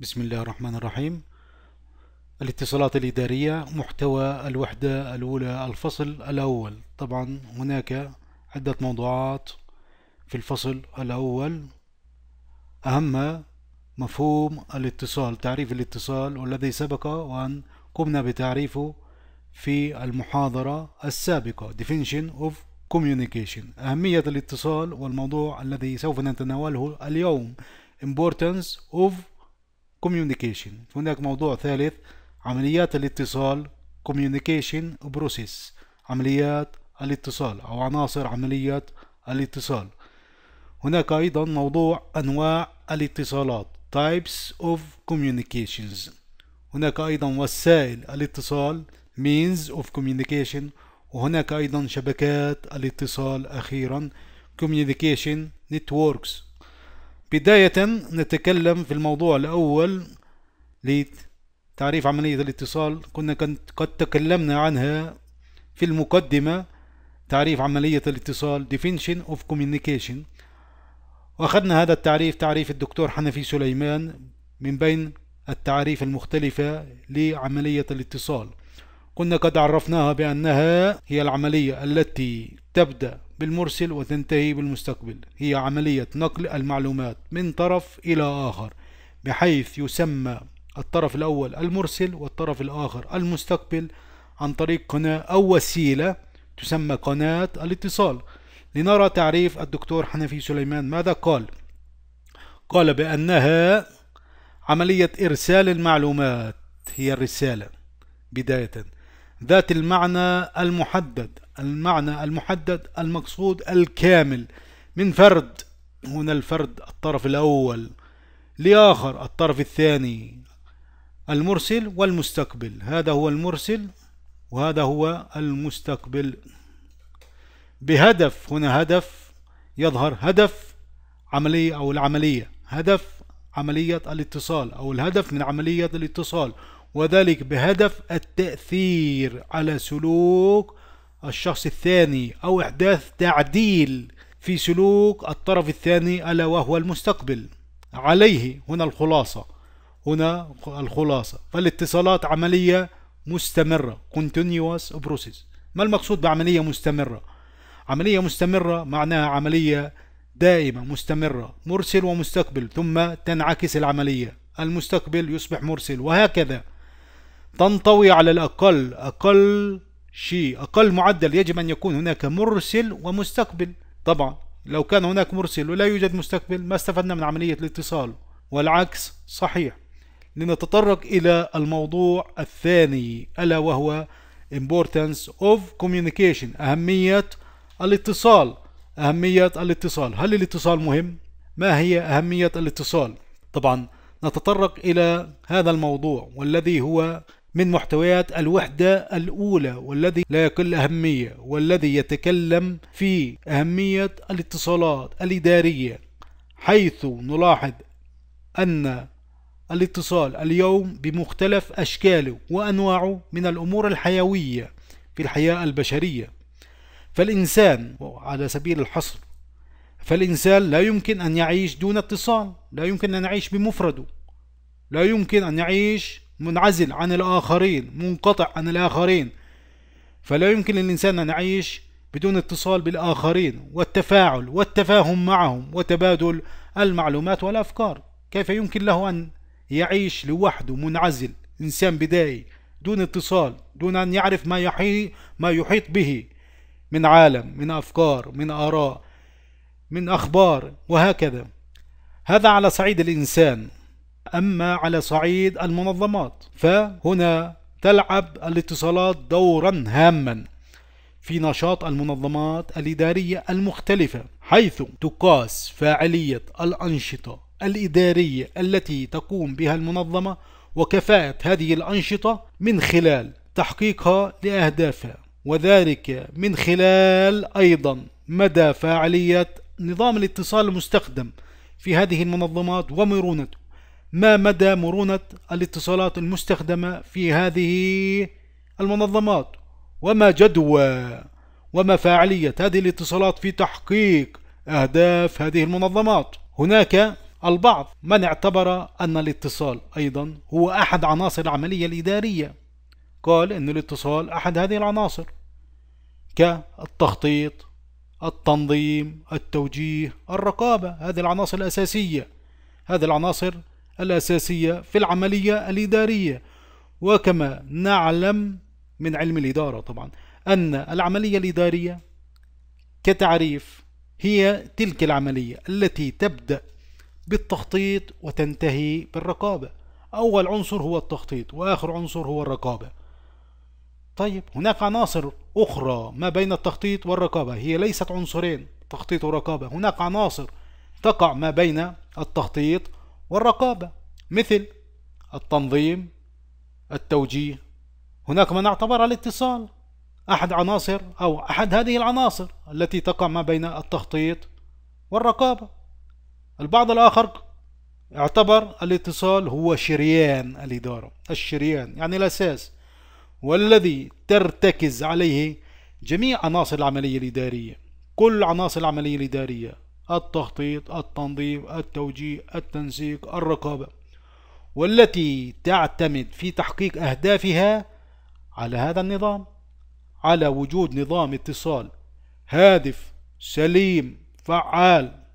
بسم الله الرحمن الرحيم الاتصالات الإدارية محتوى الوحدة الأولى الفصل الأول طبعا هناك عدة موضوعات في الفصل الأول أهم مفهوم الاتصال تعريف الاتصال والذي سبق وأن قمنا بتعريفه في المحاضرة السابقة Definition of Communication أهمية الاتصال والموضوع الذي سوف نتناوله اليوم Importance of communication هناك موضوع ثالث عمليات الاتصال communication process عمليات الاتصال أو عناصر عمليات الاتصال هناك أيضا موضوع أنواع الاتصالات types of communications هناك أيضا وسائل الاتصال means of communication وهناك أيضا شبكات الاتصال أخيرا communication networks بداية نتكلم في الموضوع الأول لتعريف عملية الاتصال كنا قد تكلمنا عنها في المقدمة تعريف عملية الاتصال Definition of Communication وأخذنا هذا التعريف تعريف الدكتور حنفي سليمان من بين التعريف المختلفة لعملية الاتصال كنا قد عرفناها بأنها هي العملية التي تبدأ بالمرسل وتنتهي بالمستقبل هي عملية نقل المعلومات من طرف إلى آخر بحيث يسمى الطرف الأول المرسل والطرف الآخر المستقبل عن طريق قناة أو وسيلة تسمى قناة الاتصال لنرى تعريف الدكتور حنفي سليمان ماذا قال قال بأنها عملية إرسال المعلومات هي الرسالة بداية ذات المعنى المحدد المعنى المحدد المقصود الكامل من فرد هنا الفرد الطرف الأول لآخر الطرف الثاني المرسل والمستقبل هذا هو المرسل وهذا هو المستقبل بهدف هنا هدف يظهر هدف عملية أو العملية هدف عملية الاتصال أو الهدف من عملية الاتصال وذلك بهدف التأثير على سلوك الشخص الثاني أو إحداث تعديل في سلوك الطرف الثاني ألا وهو المستقبل عليه هنا الخلاصة هنا الخلاصة فالاتصالات عملية مستمرة continuous process ما المقصود بعملية مستمرة عملية مستمرة معناها عملية دائمة مستمرة مرسل ومستقبل ثم تنعكس العملية المستقبل يصبح مرسل وهكذا تنطوي على الأقل أقل شيء أقل معدل يجب أن يكون هناك مرسل ومستقبل طبعا لو كان هناك مرسل ولا يوجد مستقبل ما استفدنا من عملية الاتصال والعكس صحيح لنتطرق إلى الموضوع الثاني ألا وهو importance of communication أهمية الاتصال أهمية الاتصال هل الاتصال مهم؟ ما هي أهمية الاتصال؟ طبعا نتطرق إلى هذا الموضوع والذي هو من محتويات الوحدة الأولى والذي لا يقل أهمية والذي يتكلم في أهمية الاتصالات الإدارية حيث نلاحظ أن الاتصال اليوم بمختلف أشكاله وأنواعه من الأمور الحيوية في الحياة البشرية فالإنسان على سبيل الحصر فالإنسان لا يمكن أن يعيش دون اتصال لا يمكن أن يعيش بمفرده لا يمكن أن يعيش منعزل عن الآخرين منقطع عن الآخرين فلا يمكن للإنسان أن يعيش بدون اتصال بالآخرين والتفاعل والتفاهم معهم وتبادل المعلومات والأفكار كيف يمكن له أن يعيش لوحده منعزل إنسان بدائي دون اتصال دون أن يعرف ما يحيط, ما يحيط به من عالم من أفكار من آراء من أخبار وهكذا هذا على صعيد الإنسان أما على صعيد المنظمات فهنا تلعب الاتصالات دورا هاما في نشاط المنظمات الإدارية المختلفة حيث تقاس فاعلية الأنشطة الإدارية التي تقوم بها المنظمة وكفاءة هذه الأنشطة من خلال تحقيقها لأهدافها وذلك من خلال أيضا مدى فاعلية نظام الاتصال المستخدم في هذه المنظمات ومرونته ما مدى مرونة الاتصالات المستخدمة في هذه المنظمات وما جدوى وما فاعلية هذه الاتصالات في تحقيق أهداف هذه المنظمات هناك البعض من اعتبر أن الاتصال أيضا هو أحد عناصر العملية الإدارية قال أن الاتصال أحد هذه العناصر كالتخطيط التنظيم التوجيه الرقابة هذه العناصر الأساسية هذه العناصر الأساسية في العملية الإدارية وكما نعلم من علم الإدارة طبعا أن العملية الإدارية كتعريف هي تلك العملية التي تبدأ بالتخطيط وتنتهي بالرقابة أول عنصر هو التخطيط وآخر عنصر هو الرقابة طيب هناك عناصر أخرى ما بين التخطيط والرقابة هي ليست عنصرين تخطيط ورقابة هناك عناصر تقع ما بين التخطيط والرقابة مثل التنظيم التوجيه هناك من اعتبر الاتصال أحد عناصر أو أحد هذه العناصر التي تقع ما بين التخطيط والرقابة البعض الآخر اعتبر الاتصال هو شريان الإدارة الشريان يعني الأساس والذي ترتكز عليه جميع عناصر العملية الإدارية كل عناصر العملية الإدارية التخطيط التنظيم التوجيه التنسيق الرقابة والتي تعتمد في تحقيق أهدافها على هذا النظام على وجود نظام اتصال هادف سليم فعال